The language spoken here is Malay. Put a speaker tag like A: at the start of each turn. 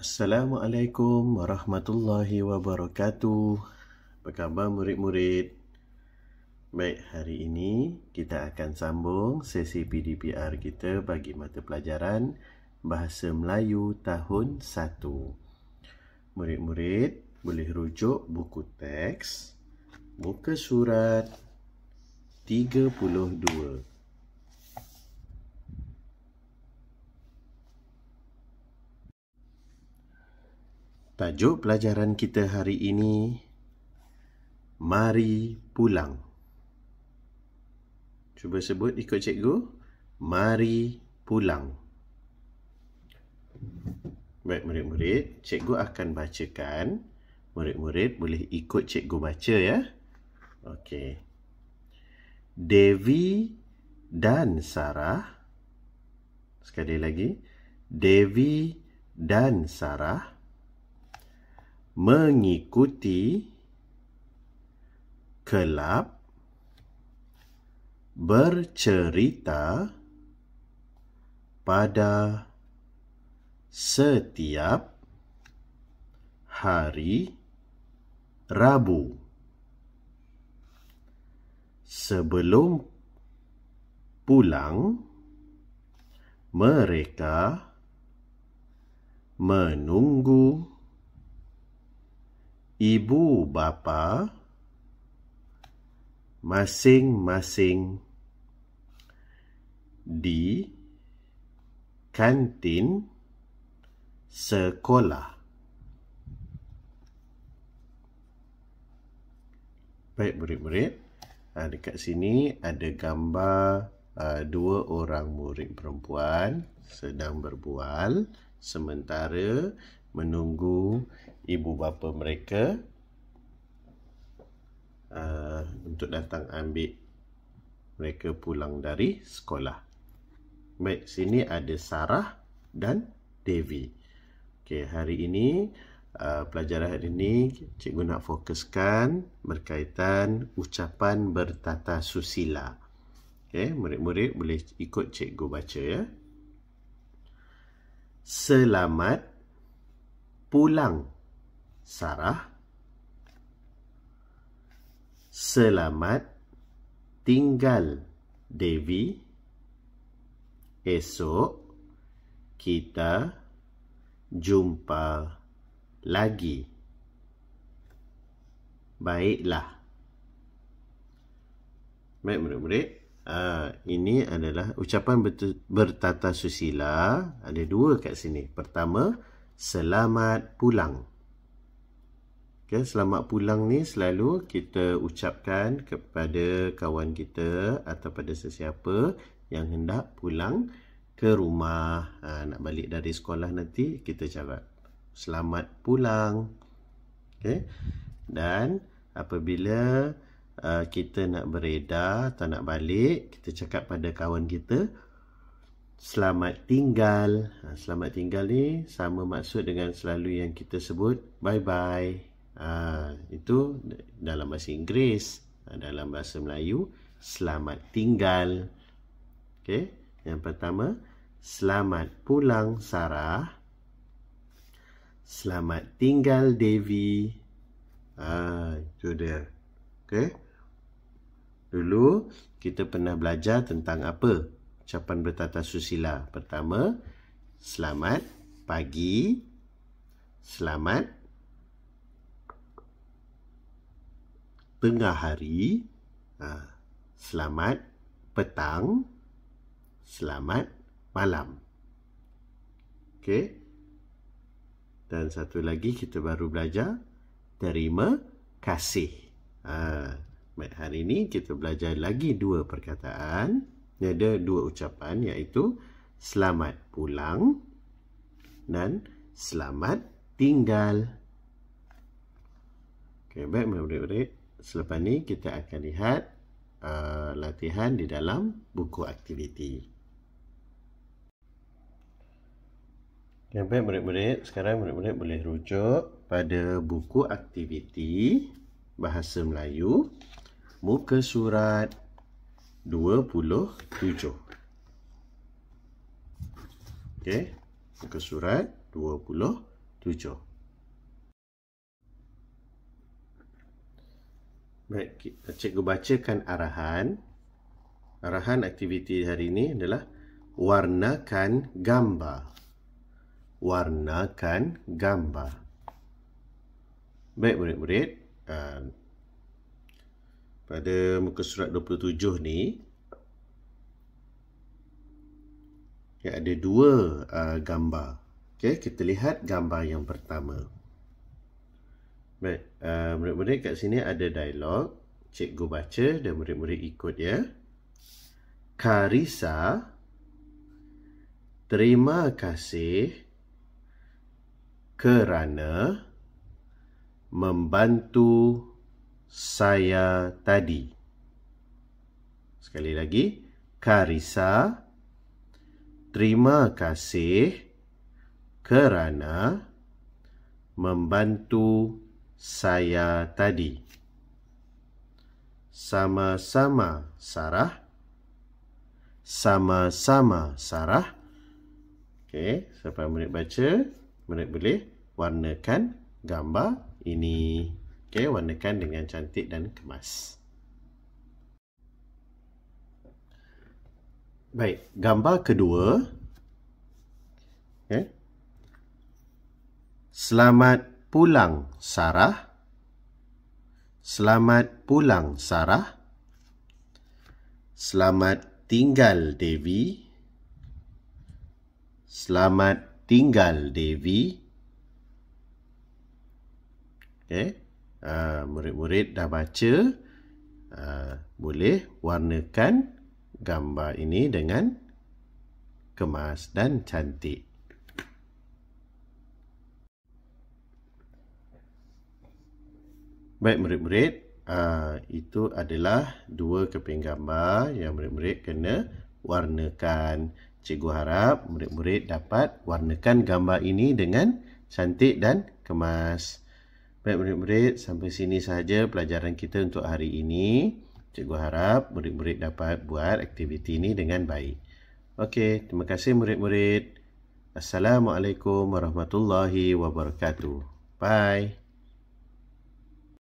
A: Assalamualaikum warahmatullahi wabarakatuh. Apa khabar murid-murid? Baik, hari ini kita akan sambung sesi PDPR kita bagi mata pelajaran Bahasa Melayu tahun 1. Murid-murid boleh rujuk buku teks buka surat 32. Tajuk pelajaran kita hari ini Mari pulang. Cuba sebut ikut cikgu. Mari pulang. Baik murid-murid, cikgu akan bacakan. Murid-murid boleh ikut cikgu baca ya. Okey. Devi dan Sarah Sekali lagi, Devi dan Sarah mengikuti kelab bercerita pada setiap hari Rabu sebelum pulang mereka menunggu ibu bapa masing-masing di kantin sekolah. Baik murid-murid, ah, dekat sini ada gambar ah, dua orang murid perempuan sedang berbual sementara menunggu ibu bapa mereka uh, untuk datang ambil mereka pulang dari sekolah. Baik, sini ada Sarah dan Devi. Okey, hari ini uh, pelajaran hari ini cikgu nak fokuskan berkaitan ucapan bertata susila. Okey, murid-murid boleh ikut cikgu baca ya. Selamat pulang Sarah Selamat tinggal Devi Esok kita jumpa lagi Baiklah Baik murid-murid Uh, ini adalah ucapan bertata susila Ada dua kat sini Pertama selamat pulang. Okay, selamat pulang ni selalu kita ucapkan kepada kawan kita atau pada sesiapa yang hendak pulang ke rumah ha, nak balik dari sekolah nanti kita cakap selamat pulang. Okay? Dan apabila uh, kita nak beredar atau nak balik kita cakap pada kawan kita selamat tinggal. Ha, selamat tinggal ni sama maksud dengan selalu yang kita sebut bye-bye. Ha, itu dalam bahasa Inggeris. Ha, dalam bahasa Melayu, selamat tinggal. Okay. Yang pertama, selamat pulang Sarah. Selamat tinggal Devi. Ah, itu dia. Okay. Dulu kita pernah belajar tentang apa? ucapan bertata susila. Pertama, selamat pagi. Selamat tengah hari. Ha, selamat petang. Selamat malam. Okey. Dan satu lagi kita baru belajar terima kasih. Ha, hari ini kita belajar lagi dua perkataan dia ada dua ucapan iaitu selamat pulang dan selamat tinggal. Okey, baik, murid-murid. Selepas ni kita akan lihat uh, latihan di dalam buku aktiviti. Okey, baik, murid-murid. Sekarang murid-murid boleh rujuk pada buku aktiviti Bahasa Melayu muka surat 27. Okey, muka surat 27. Baik, cikgu bacakan arahan. Arahan aktiviti hari ini adalah warnakan gambar. Warnakan gambar. Baik, murid-murid. Ehm, pada muka surat 27 ni ya ada dua uh, gambar. Okey, kita lihat gambar yang pertama. Baik, uh, murid-murid kat sini ada dialog. Cikgu baca dan murid-murid ikut ya. Karisa terima kasih kerana membantu saya tadi. Sekali lagi, Karisa, terima kasih kerana membantu saya tadi. Sama-sama, Sarah. Sama-sama, Sarah. Okey, siapa menit baca, menit boleh warnakan gambar ini. Okay, warnakan dengan cantik dan kemas. Baik, gambar kedua. Okay. Selamat pulang, Sarah. Selamat pulang, Sarah. Selamat tinggal, Devi. Selamat tinggal, Devi. Okay. Ah, murid-murid dah baca ah, boleh warnakan gambar ini dengan kemas dan cantik. Baik murid-murid, ah, itu adalah dua keping gambar yang murid-murid kena warnakan. Cikgu harap murid-murid dapat warnakan gambar ini dengan cantik dan kemas. Baik murid-murid, sampai sini sahaja pelajaran kita untuk hari ini. Cikgu harap murid-murid dapat buat aktiviti ini dengan baik. Okey, terima kasih murid-murid. Assalamualaikum warahmatullahi wabarakatuh. Bye.